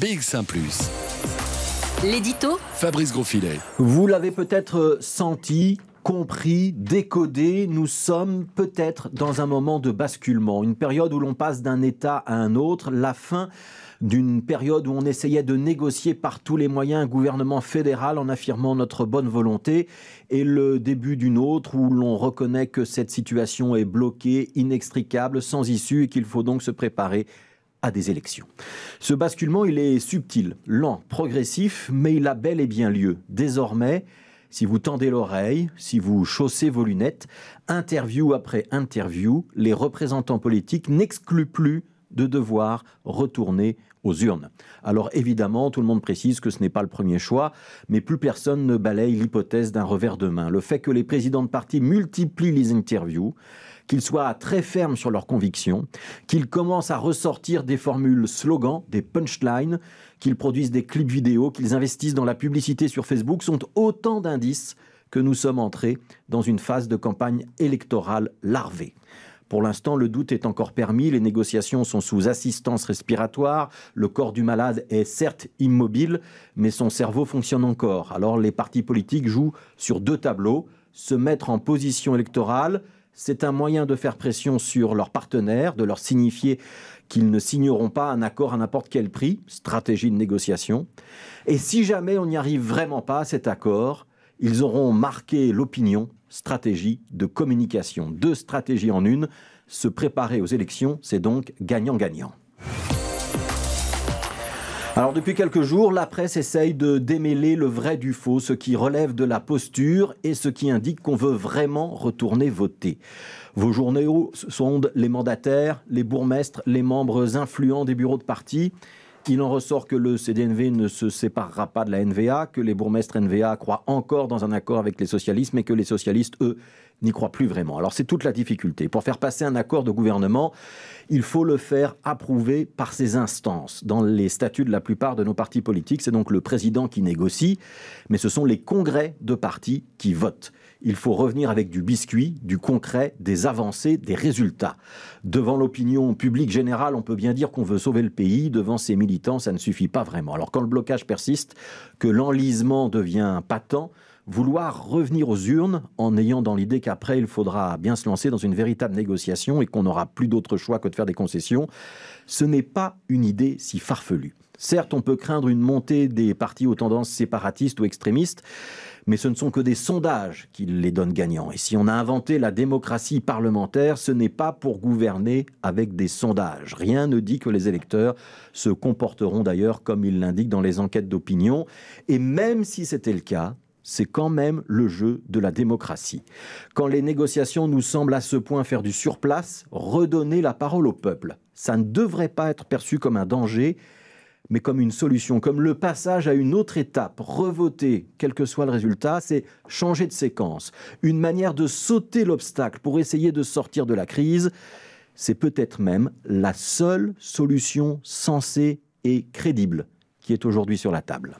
big saint plus L'édito Fabrice Grosfilet. Vous l'avez peut-être euh, senti, compris, décodé, nous sommes peut-être dans un moment de basculement, une période où l'on passe d'un état à un autre, la fin d'une période où on essayait de négocier par tous les moyens un gouvernement fédéral en affirmant notre bonne volonté, et le début d'une autre où l'on reconnaît que cette situation est bloquée, inextricable, sans issue, et qu'il faut donc se préparer à des élections. Ce basculement, il est subtil, lent, progressif, mais il a bel et bien lieu. Désormais, si vous tendez l'oreille, si vous chaussez vos lunettes, interview après interview, les représentants politiques n'excluent plus de devoir retourner aux urnes. Alors évidemment, tout le monde précise que ce n'est pas le premier choix, mais plus personne ne balaye l'hypothèse d'un revers de main. Le fait que les présidents de parti multiplient les interviews, qu'ils soient très fermes sur leurs convictions, qu'ils commencent à ressortir des formules slogans, des punchlines, qu'ils produisent des clips vidéo, qu'ils investissent dans la publicité sur Facebook, sont autant d'indices que nous sommes entrés dans une phase de campagne électorale larvée. Pour l'instant, le doute est encore permis, les négociations sont sous assistance respiratoire, le corps du malade est certes immobile, mais son cerveau fonctionne encore. Alors les partis politiques jouent sur deux tableaux, se mettre en position électorale, c'est un moyen de faire pression sur leurs partenaires, de leur signifier qu'ils ne signeront pas un accord à n'importe quel prix, stratégie de négociation. Et si jamais on n'y arrive vraiment pas à cet accord, ils auront marqué l'opinion, stratégie de communication. Deux stratégies en une. Se préparer aux élections, c'est donc gagnant-gagnant. Alors depuis quelques jours, la presse essaye de démêler le vrai du faux, ce qui relève de la posture et ce qui indique qu'on veut vraiment retourner voter. Vos journaux sondent les mandataires, les bourgmestres, les membres influents des bureaux de parti. Il en ressort que le CDNV ne se séparera pas de la NVA, que les bourgmestres NVA croient encore dans un accord avec les socialistes, mais que les socialistes, eux, n'y croient plus vraiment. Alors c'est toute la difficulté. Pour faire passer un accord de gouvernement, il faut le faire approuver par ses instances. Dans les statuts de la plupart de nos partis politiques, c'est donc le président qui négocie, mais ce sont les congrès de partis qui votent. Il faut revenir avec du biscuit, du concret, des avancées, des résultats. Devant l'opinion publique générale, on peut bien dire qu'on veut sauver le pays, devant ses militants ça ne suffit pas vraiment. Alors quand le blocage persiste, que l'enlisement devient patent, vouloir revenir aux urnes en ayant dans l'idée qu'après il faudra bien se lancer dans une véritable négociation et qu'on n'aura plus d'autre choix que de faire des concessions, ce n'est pas une idée si farfelue. Certes, on peut craindre une montée des partis aux tendances séparatistes ou extrémistes, mais ce ne sont que des sondages qui les donnent gagnants. Et si on a inventé la démocratie parlementaire, ce n'est pas pour gouverner avec des sondages. Rien ne dit que les électeurs se comporteront d'ailleurs comme ils l'indiquent dans les enquêtes d'opinion. Et même si c'était le cas, c'est quand même le jeu de la démocratie. Quand les négociations nous semblent à ce point faire du surplace, redonner la parole au peuple, ça ne devrait pas être perçu comme un danger, mais comme une solution, comme le passage à une autre étape, revoter, quel que soit le résultat, c'est changer de séquence, une manière de sauter l'obstacle pour essayer de sortir de la crise. C'est peut-être même la seule solution sensée et crédible qui est aujourd'hui sur la table.